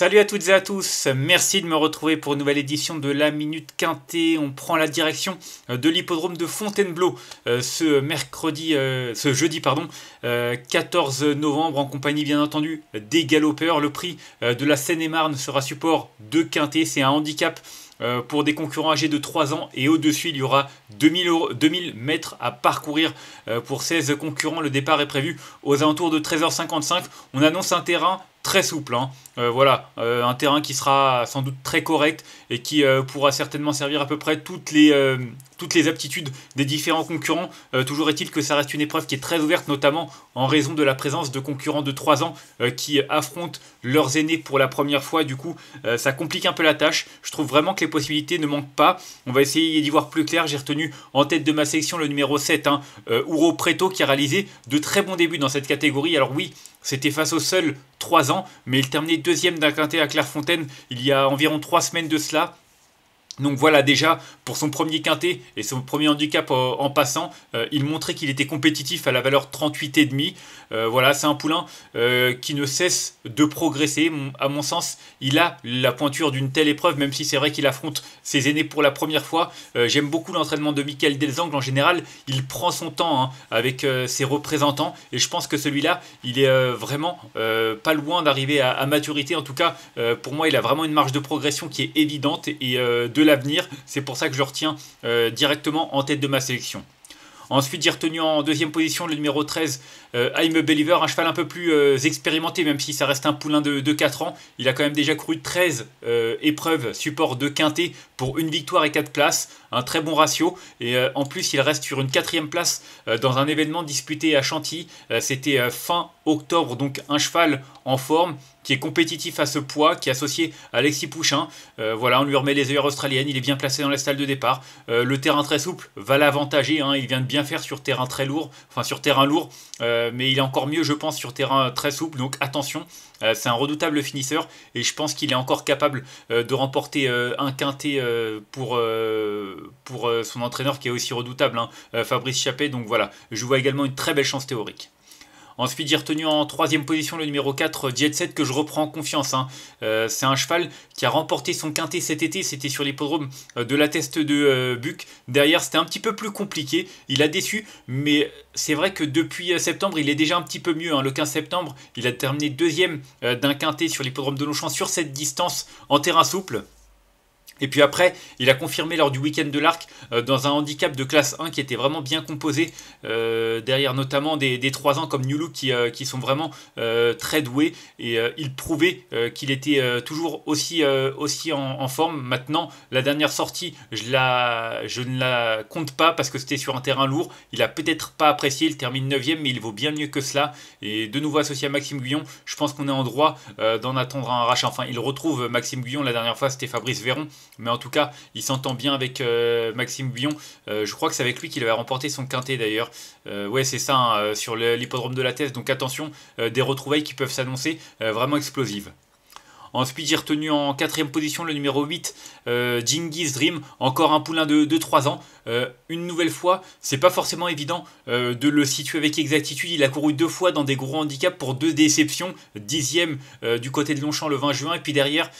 Salut à toutes et à tous, merci de me retrouver pour une nouvelle édition de la Minute Quintée. On prend la direction euh, de l'hippodrome de Fontainebleau euh, ce mercredi, euh, ce jeudi pardon, 14 novembre en compagnie bien entendu des galopeurs. Le prix de la Seine-et-Marne sera support de Quintée, c'est un handicap pour des concurrents âgés de 3 ans et au-dessus, il y aura 2000, euros, 2000 mètres à parcourir pour 16 concurrents. Le départ est prévu aux alentours de 13h55. On annonce un terrain très souple. Hein. Euh, voilà, euh, un terrain qui sera sans doute très correct et qui euh, pourra certainement servir à peu près toutes les, toutes les aptitudes des différents concurrents. toujours est-il que ça reste une épreuve qui est très ouverte, notamment en raison de la présence de concurrents de 3 ans qui affrontent leurs aînés pour la première fois. Du coup, ça complique un peu la tâche. Je trouve vraiment que les possibilités ne manquent pas. On va essayer d'y voir plus clair. J'ai retenu en tête de ma section le numéro 7, hein, Ouro Preto, qui a réalisé de très bons débuts dans cette catégorie. Alors oui, c'était face au seul 3 ans, mais il terminait deuxième d'un quintet à Clairefontaine il y a environ 3 semaines de cela, donc voilà déjà pour son premier quintet et son premier handicap euh, en passant, euh, il montrait qu'il était compétitif à la valeur 38,5. demi. Euh, voilà, c'est un poulain qui ne cesse de progresser. À mon sens, il a la pointure d'une telle épreuve, même si c'est vrai qu'il affronte ses aînés pour la première fois. J'aime beaucoup l'entraînement de Michael Delzangle. En général, il prend son temps hein, avec ses représentants et je pense que celui-là, il est vraiment pas loin d'arriver à, à, maturité. En tout cas, pour moi, il a vraiment une marge de progression qui est évidente et de l'avenir. C'est pour ça que je retiens euh, directement en tête de ma sélection. Ensuite, j'ai retenu en deuxième position le numéro 13, euh, I'm Believer, un cheval un peu plus euh, expérimenté, même si ça reste un poulain de, quatre 4 ans. Il a quand même déjà couru 13 épreuves support de quintet pour une victoire et quatre places, un très bon ratio. Et en plus, il reste sur une quatrième place dans un événement disputé à Chantilly. C'était fin octobre, donc un cheval en forme qui est compétitif à ce poids, qui est associé à Alexis Pouchin. Euh, voilà, on lui remet les œillères australiennes, il est bien placé dans la salle de départ. Euh, le terrain très souple va l'avantager, hein, il vient de bien faire sur terrain très lourd, enfin sur terrain lourd, euh, mais il est encore mieux, je pense, sur terrain très souple, donc attention, c'est un redoutable finisseur et je pense qu'il est encore capable de remporter un quintet pour, pour son entraîneur qui est aussi redoutable, hein, Fabrice Chappé. Donc voilà, je vois également une très belle chance théorique. Ensuite, j'ai retenu en troisième position le numéro 4, Jet Set, que je reprends en confiance. Hein. Euh, c'est un cheval qui a remporté son quintet cet été. C'était sur l'hippodrome euh, de la Teste de euh, Buc. Derrière, c'était un petit peu plus compliqué. Il a déçu, mais c'est vrai que depuis septembre, il est déjà un petit peu mieux. Hein. Le 15 septembre, il a terminé deuxième d'un quintet sur l'hippodrome de Longchamp sur cette distance en terrain souple. Et puis après, il a confirmé lors du week-end de l'Arc euh, dans un handicap de classe 1 qui était vraiment bien composé, euh, derrière notamment des, des, 3 ans comme New euh, Look qui, sont vraiment très doués. Et il prouvait qu'il était toujours aussi, aussi en, forme. Maintenant, la dernière sortie, je, la, je ne la compte pas parce que c'était sur un terrain lourd. Il a peut-être pas apprécié, il termine 9ème, mais il vaut bien mieux que cela. Et de nouveau associé à Maxime Guillon, je pense qu'on est en droit d'en attendre un rachat. Enfin, il retrouve Maxime Guillon la dernière fois c'était Fabrice Véron. Mais en tout cas, il s'entend bien avec euh, Maxime Bion. Euh, je crois que c'est avec lui qu'il avait remporté son quintet d'ailleurs. Euh, ouais, c'est ça, hein, sur l'hippodrome de la Thèse. Donc attention, des retrouvailles qui peuvent s'annoncer vraiment explosives. Ensuite, j'ai retenu en quatrième position le numéro 8, euh, Dream, encore un poulain de, 2 3 ans. Euh, une nouvelle fois, c'est pas forcément évident euh, de le situer avec exactitude. Il a couru deux fois dans des gros handicaps pour deux déceptions. Dixième euh, du côté de Longchamp le 20 juin, et puis derrière,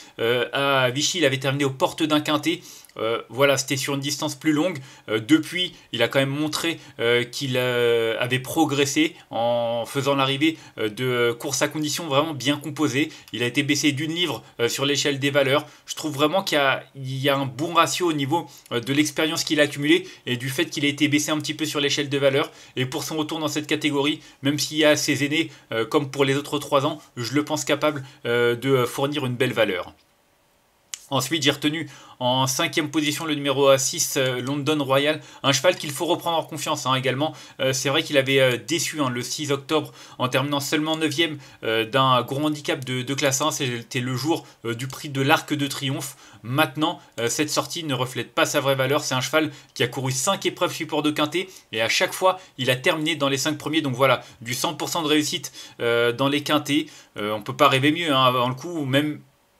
à Vichy, il avait terminé aux portes d'un quintet. Euh, voilà, c'était sur une distance plus longue. Euh, depuis, il a quand même montré euh, qu'il avait progressé en faisant l'arrivée de courses à conditions vraiment bien composées. Il a été baissé d'une livre sur l'échelle des valeurs. Je trouve vraiment qu'il y, a un bon ratio au niveau de l'expérience qu'il a accumulée et du fait qu'il a été baissé un petit peu sur l'échelle des valeurs. Et pour son retour dans cette catégorie, même s'il y a ses aînés, comme pour les autres 3 ans, je le pense capable de fournir une belle valeur. Ensuite, j'ai retenu en cinquième position le numéro 6, euh, London Royal, un cheval qu'il faut reprendre en confiance hein, également. Euh, c'est vrai qu'il avait euh, déçu hein, le 6 octobre en terminant seulement 9 e d'un gros handicap de, classe 1. C'était le jour du prix de l'Arc de Triomphe. Maintenant, cette sortie ne reflète pas sa vraie valeur. C'est un cheval qui a couru 5 épreuves support de quintet et à chaque fois, il a terminé dans les 5 premiers. Donc voilà, du 100% de réussite dans les quintés. on peut pas rêver mieux hein, avant le coup, même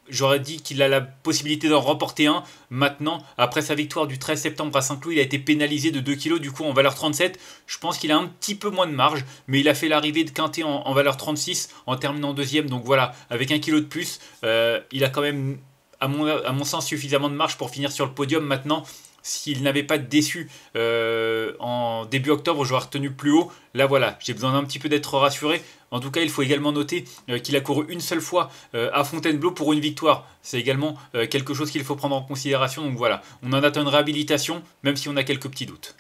J'aurais dit qu'il a la possibilité d'en remporter un. Maintenant, après sa victoire du 13 septembre à Saint-Cloud, il a été pénalisé de 2 kg, du coup en valeur 37. Je pense qu'il a un petit peu moins de marge, mais il a fait l'arrivée de Quintet en, en, valeur 36 en terminant deuxième. Donc voilà, avec un kilo de plus, euh, il a quand même, à à mon sens, suffisamment de marge pour finir sur le podium. Maintenant, s'il n'avait pas déçu euh, en début octobre, j'aurais retenu plus haut. Là voilà, j'ai besoin d'un petit peu d'être rassuré. En tout cas, il faut également noter euh, qu'il a couru une seule fois euh, à Fontainebleau pour une victoire. C'est également quelque chose qu'il faut prendre en considération. Donc voilà, on en attend une réhabilitation, même si on a quelques petits doutes.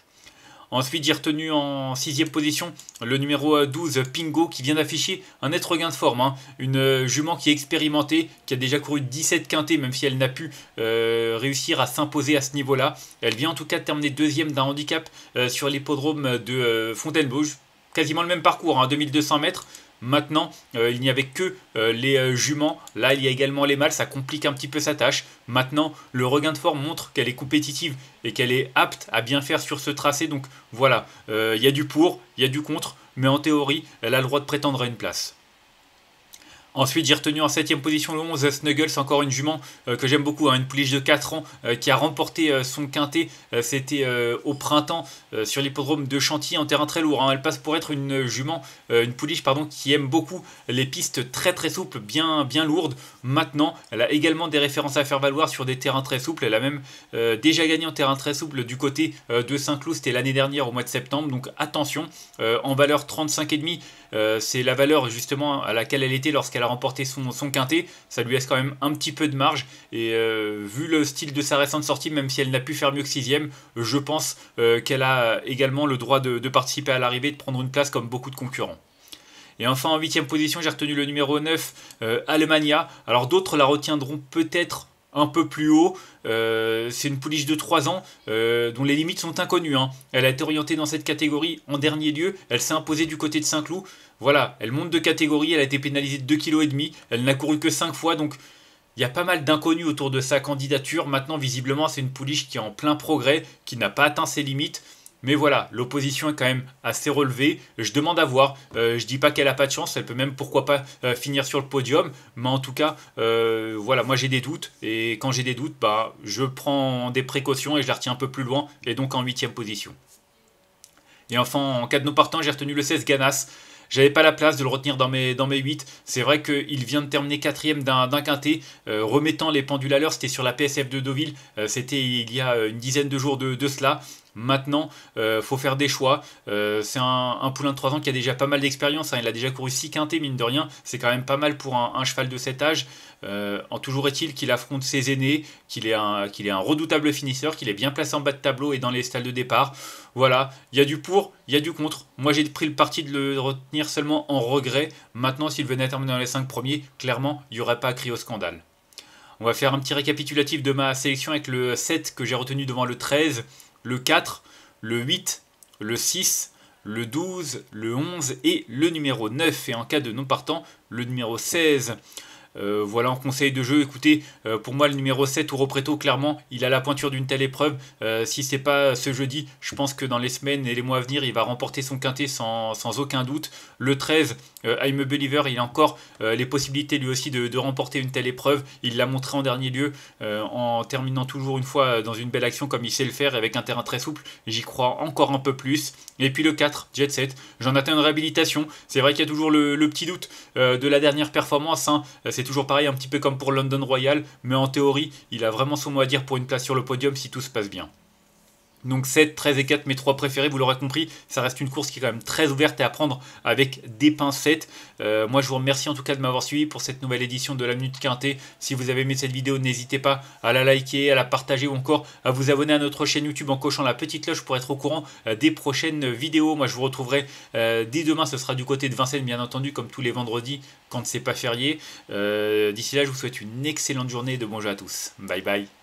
Ensuite, j'ai retenu en sixième position le numéro 12, euh, Pingo, qui vient d'afficher un net regain de forme. Hein. Une euh, jument qui est expérimentée, qui a déjà couru 17 quintés, même si elle n'a pu euh, réussir à s'imposer à ce niveau-là. Elle vient en tout cas de terminer deuxième d'un handicap sur l'hippodrome de Fontainebleau. Quasiment le même parcours, 2200 hein, mètres. Maintenant, euh, il n'y avait que euh, les euh, juments. Là, il y a également les mâles. Ça complique un petit peu sa tâche. Maintenant, le regain de forme montre qu'elle est compétitive et qu'elle est apte à bien faire sur ce tracé. Donc voilà, il y a du pour, il y a du contre. Mais en théorie, elle a le droit de prétendre à une place. Ensuite, j'ai retenu en 7 position le 11, Snuggles, encore une jument euh, que j'aime beaucoup, hein, une pouliche de 4 ans euh, qui a remporté euh, son quintet. C'était au printemps sur l'hippodrome de Chantilly en terrain très lourd. Hein. Elle passe pour être une jument, une pouliche pardon, qui aime beaucoup les pistes très très souples, bien, bien lourdes. Maintenant, elle a également des références à faire valoir sur des terrains très souples. Elle a même déjà gagné en terrain très souple du côté de Saint-Cloud, c'était l'année dernière au mois de septembre. Donc attention, en valeur 35,5, c'est la valeur justement à laquelle elle était lorsqu'elle elle a remporté son, quintet, ça lui laisse quand même un petit peu de marge. Et euh, vu le style de sa récente sortie, même si elle n'a pu faire mieux que sixième, je pense euh, qu'elle a également le droit de, participer à l'arrivée et de prendre une place comme beaucoup de concurrents. Et enfin en huitième position, j'ai retenu le numéro 9, euh, Alors d'autres la retiendront peut-être un peu plus haut. Euh, c'est une pouliche de 3 ans euh, dont les limites sont inconnues. Hein. Elle a été orientée dans cette catégorie en dernier lieu. Elle s'est imposée du côté de Saint-Cloud. Voilà, elle monte de catégorie. Elle a été pénalisée de 2,5 kg. Elle n'a couru que 5 fois. Donc il y a pas mal d'inconnus autour de sa candidature. Maintenant, visiblement, c'est une pouliche qui est en plein progrès, qui n'a pas atteint ses limites. Mais voilà, l'opposition est quand même assez relevée. Je demande à voir. je euh, je dis pas qu'elle a pas de chance. Elle peut même, pourquoi pas, euh, finir sur le podium. Mais en tout cas, euh, voilà, moi j'ai des doutes. Et quand j'ai des doutes, bah, je prends des précautions et je la retiens un peu plus loin. Et donc en huitième position. Et enfin, en cas de nos partants, j'ai retenu le 16 Ganas. J'avais pas la place de le retenir dans mes, dans mes 8. C'est vrai qu'il vient de terminer quatrième d'un quintet, remettant les pendules à l'heure. C'était sur la PSF de Deauville. C'était il y a une dizaine de jours de, de cela. Maintenant, il euh, faut faire des choix. Euh, c'est un, poulain de 3 ans qui a déjà pas mal d'expérience. Hein. Il a déjà couru 6 quintés, mine de rien. C'est quand même pas mal pour un, cheval de cet âge. Euh, en toujours est-il qu'il affronte ses aînés, qu'il est, qu'il est un redoutable finisseur, qu'il est bien placé en bas de tableau et dans les stalles de départ. Voilà, il y a du pour, il y a du contre. Moi, j'ai pris le parti de le retenir seulement en regret. Maintenant, s'il venait à terminer dans les 5 premiers, clairement, il n'y aurait pas à crier au scandale. On va faire un petit récapitulatif de ma sélection avec le 7 que j'ai retenu devant le 13 le 4, le 8, le 6, le 12, le 11 et le numéro 9. Et en cas de non partant, le numéro 16. Euh, voilà en conseil de jeu. Écoutez, euh, pour moi, le numéro 7, Ouro Preto, clairement, il a la pointure d'une telle épreuve. Euh, si c'est pas ce jeudi, je pense que dans les semaines et les mois à venir, il va remporter son quintet sans, sans aucun doute. Le 13, I'm a Believer, il a encore les possibilités lui aussi de, remporter une telle épreuve. Il l'a montré en dernier lieu en terminant toujours une fois dans une belle action comme il sait le faire avec un terrain très souple. J'y crois encore un peu plus. Et puis le 4, Jet 7, j'en atteins une réhabilitation. C'est vrai qu'il y a toujours le, petit doute de la dernière performance. Hein c'est toujours pareil, un petit peu comme pour London Royal, mais en théorie, il a vraiment son mot à dire pour une place sur le podium si tout se passe bien. Donc 7, 13 et 4, mes trois préférés, vous l'aurez compris, ça reste une course qui est quand même très ouverte et à prendre avec des pincettes. Euh, moi je vous remercie en tout cas de m'avoir suivi pour cette nouvelle édition de la Minute Quintée. Si vous avez aimé cette vidéo, n'hésitez pas à la liker, à la partager ou encore à vous abonner à notre chaîne YouTube en cochant la petite cloche pour être au courant euh, des prochaines vidéos. Moi je vous retrouverai euh, dès demain, ce sera du côté de Vincennes bien entendu, comme tous les vendredis quand c'est pas férié. D'ici là, je vous souhaite une excellente journée de bonjour à tous. Bye bye.